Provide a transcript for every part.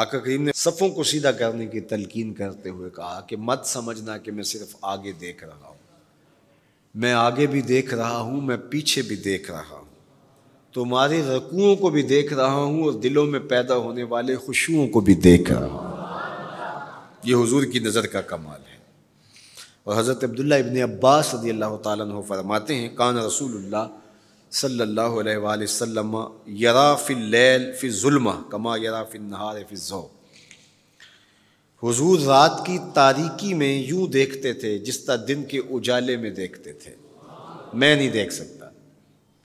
आका करीम ने सफ़ों को सीधा करने की तलकीन करते हुए कहा कि मत समझना कि मैं सिर्फ आगे देख रहा हूँ मैं आगे भी देख रहा हूँ मैं पीछे भी देख रहा हूँ तुम्हारे रकुओं को भी देख रहा हूँ और दिलों में पैदा होने वाले खुशुओं को भी देख रहा हूँ ये हुजूर की नज़र का कमाल है और हज़रत अब्दुल्ला इबन अब्बास रदी अल्लाह तरमाते फरमाते हैं कान रसूलुल्लाह सल्लल्लाहु अलैहि वसल्लम यरा फ़िल्लैल फ़िज़ुल्मा कमा यरा फ़िन्नहार जो हुजूर रात की तारीकी में यूं देखते थे जिस तरह दिन के उजाले में देखते थे मैं नहीं देख सकता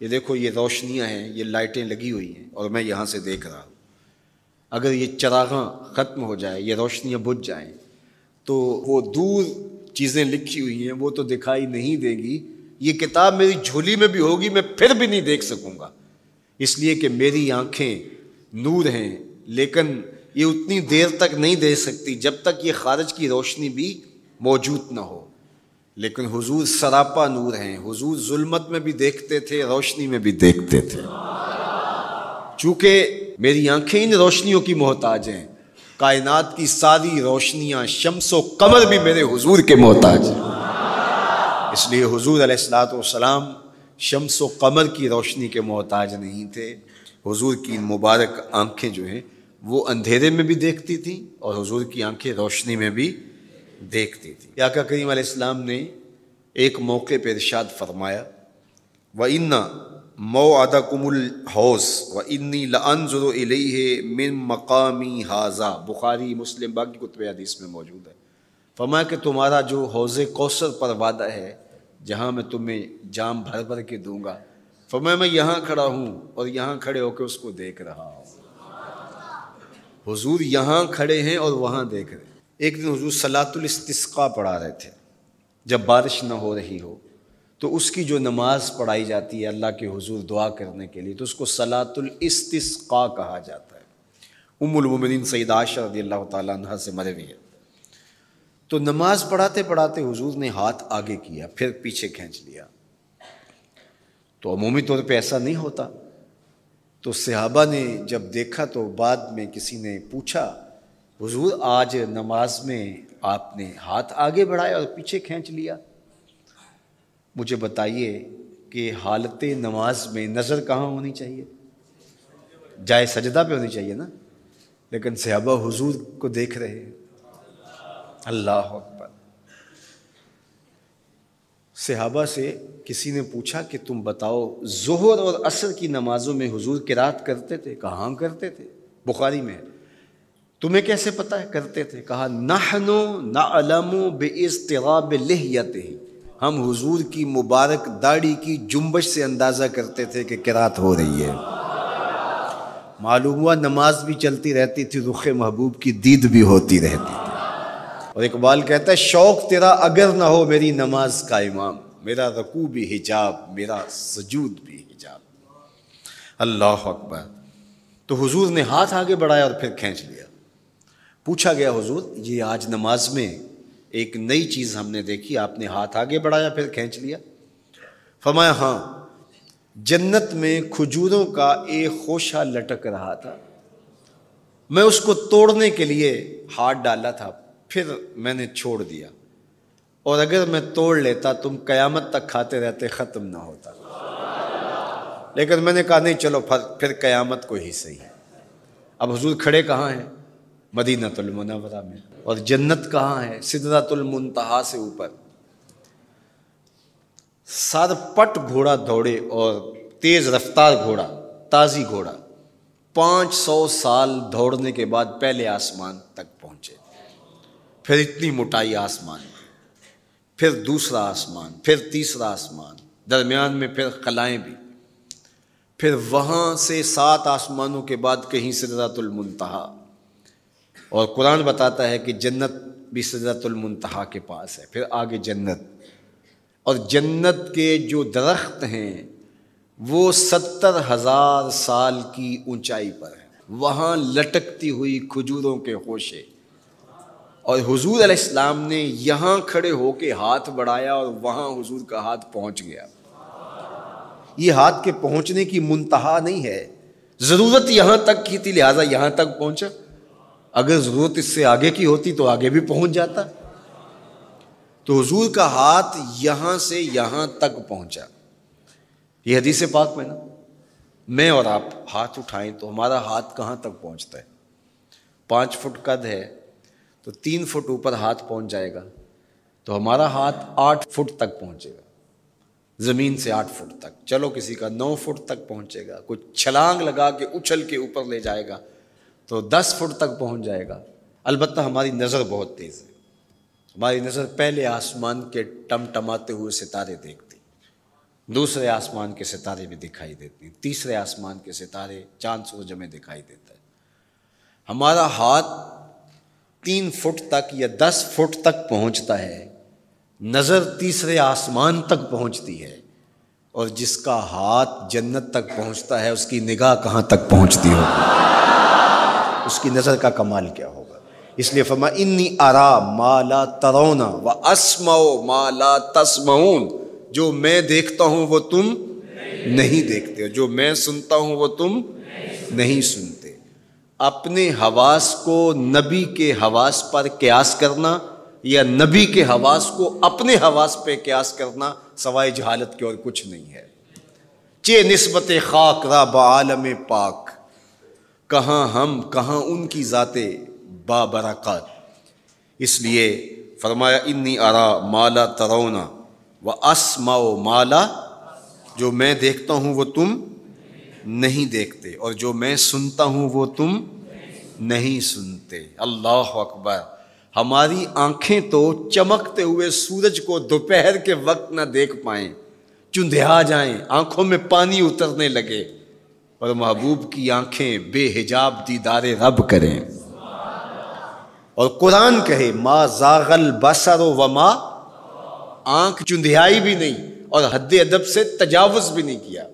ये देखो ये रोशनियां हैं ये लाइटें लगी हुई हैं और मैं यहाँ से देख रहा हूँ अगर ये चरागा ख़त्म हो जाए ये रोशनियाँ बुझ जाएँ तो वो दूर चीज़ें लिखी हुई हैं वो तो दिखाई नहीं देगी ये किताब मेरी झोली में भी होगी मैं फिर भी नहीं देख सकूंगा इसलिए कि मेरी आंखें नूर हैं लेकिन ये उतनी देर तक नहीं दे सकती जब तक ये खारज की रोशनी भी मौजूद ना हो लेकिन हुजूर सरापा नूर हैं हुजूर जुल्मत में भी देखते थे रोशनी में भी देखते थे चूँकि मेरी आंखें इन रोशनियों की मोहताज हैं कायनात की सारी रोशनियाँ शम्स कमर भी मेरे हुजूर के मोहताज हैं इसलिए हुजूर सलाम शम्स व कमर की रोशनी के मोहताज नहीं थे हुजूर की मुबारक आंखें जो हैं वो अंधेरे में भी देखती थीं और हुजूर की आंखें रोशनी में भी देखती थीं आका करीम आसमाम ने एक मौके पर इर्शाद फरमाया व इन्ना मो अदा कुमुल हौस व इन्नी लनजुर मिन मकामी हाजा बुखारी मुस्लिम बाकी कुतब हदीस में मौजूद है फरमाया कि तुम्हारा जो हौज़ कौसर पर वादा है जहाँ मैं तुम्हें जाम भर भर के दूंगा फिर मैं यहाँ खड़ा हूँ और यहाँ खड़े होकर उसको देख रहा हूँ हुजूर यहाँ खड़े हैं और वहाँ देख रहे हैं एक दिन हुजूर सलातुल इस्तिस्का पढ़ा रहे थे जब बारिश ना हो रही हो तो उसकी जो नमाज़ पढ़ाई जाती है अल्लाह के हुजूर दुआ करने के लिए तो उसको सलातुल इस्तिस्का कहा जाता है उमुल उमुलमिन सईद आशा रदी अल्लाह तह से मरवी है तो नमाज पढ़ाते पढ़ाते हुजूर ने हाथ आगे किया फिर पीछे खींच लिया तो अमूमी तौर पे ऐसा नहीं होता तो सिहाबा ने जब देखा तो बाद में किसी ने पूछा हुजूर आज नमाज में आपने हाथ आगे बढ़ाया और पीछे खींच लिया मुझे बताइए कि हालत नमाज में नज़र कहाँ होनी चाहिए जाए सजदा पे होनी चाहिए ना लेकिन सिहाबा हुजूर को देख रहे हैं अल्लाह अकबर सहाबा से किसी ने पूछा कि तुम बताओ जहर और असर की नमाजों में हुजूर किरात करते थे कहाँ करते थे बुखारी में तुम्हें कैसे पता है करते थे कहा नहनो नालमो बे इसतराब लहयत ही हम हुजूर की मुबारक दाढ़ी की जुम्बश से अंदाज़ा करते थे कि किरात हो रही है मालूम हुआ नमाज भी चलती रहती थी रुख महबूब की दीद भी होती रहती थी और इकबाल कहता है शौक तेरा अगर ना हो मेरी नमाज का इमाम हाँ। मेरा रकू भी हिजाब मेरा सजूद भी हिजाब अल्लाह अकबर तो हुजूर ने हाथ आगे बढ़ाया और फिर खींच लिया पूछा गया हुजूर ये आज नमाज में एक नई चीज़ हमने देखी आपने हाथ आगे बढ़ाया फिर खींच लिया फरमाया हाँ जन्नत में खजूरों का एक खोशा लटक रहा था मैं उसको तोड़ने के लिए हाथ डाला था फिर मैंने छोड़ दिया और अगर मैं तोड़ लेता तुम कयामत तक खाते रहते ख़त्म ना होता लेकिन मैंने कहा नहीं चलो फिर कयामत को ही सही अब हजूर खड़े कहाँ हैं मदीनातुलमनवरा में और जन्नत कहाँ है सिदरातुलमतहा से ऊपर पट घोड़ा दौड़े और तेज़ रफ्तार घोड़ा ताज़ी घोड़ा 500 सौ साल दौड़ने के बाद पहले आसमान तक फिर इतनी मोटाई आसमान फिर दूसरा आसमान फिर तीसरा आसमान दरमियान में फिर कलाएँ भी फिर वहाँ से सात आसमानों के बाद कहीं सदरतुलमतहा और कुरान बताता है कि जन्नत भी सदरतुलमतहा के पास है फिर आगे जन्नत और जन्नत के जो दरख्त हैं वो सत्तर हज़ार साल की ऊंचाई पर हैं वहाँ लटकती हुई खजूरों के होशे और हुजूर अलैहिस्सलाम ने यहाँ खड़े होके हाथ बढ़ाया और वहाँ हुजूर का हाथ पहुँच गया ये हाथ के पहुँचने की मुंतहा नहीं है ज़रूरत यहाँ तक की थी लिहाजा यहाँ तक पहुँचा अगर ज़रूरत इससे आगे की होती तो आगे भी पहुँच जाता तो हुजूर का हाथ यहाँ से यहाँ तक पहुँचा ये हदीस पाक में ना मैं और आप हाथ उठाएं तो हमारा हाथ कहाँ तक पहुँचता है पाँच फुट कद है तो तीन फुट ऊपर हाथ पहुंच जाएगा तो हमारा हाथ आठ फुट तक पहुंचेगा ज़मीन से आठ फुट तक चलो किसी का नौ फुट तक पहुंचेगा कुछ छलांग लगा के उछल के ऊपर ले जाएगा तो दस फुट तक पहुंच जाएगा अलबत्त हमारी नज़र बहुत तेज़ है हमारी नज़र पहले आसमान के टमटमाते हुए सितारे देखती दूसरे आसमान के सितारे भी दिखाई देते तीसरे आसमान के सितारे चांद सूरज में दिखाई देता है हमारा हाथ तीन फुट तक या दस फुट तक पहुंचता है नज़र तीसरे आसमान तक पहुंचती है और जिसका हाथ जन्नत तक पहुंचता है उसकी निगाह कहाँ तक पहुंचती होगी उसकी नज़र का कमाल क्या होगा इसलिए फरमा इन्नी आरा माला तरोना व असमाओ माला तस्माउन जो मैं देखता हूँ वो तुम नहीं देखते हो जो मैं सुनता हूँ वो तुम नहीं सुनते अपने हवास को नबी के हवास पर क्यास करना या नबी के हवास को अपने हवास पे क्यास करना सवाई जहालत के और कुछ नहीं है चे नस्बत खाक राब आलम पाक कहाँ हम कहाँ उनकी ज़ाते बाबरकत इसलिए फरमाया इन्नी आरा माला तरौना व असमाओ माला जो मैं देखता हूँ वो तुम नहीं देखते और जो मैं सुनता हूँ वो तुम नहीं सुनते अल्लाह अकबर हमारी आंखें तो चमकते हुए सूरज को दोपहर के वक्त ना देख पाए चुंधिया जाए आंखों में पानी उतरने लगे और महबूब की आंखें बेहिजाब दीदार रब करें और कुरान कहे मा जागल बसर व माँ आंख चुंधियाई भी नहीं और हद अदब से तजावज़ भी नहीं किया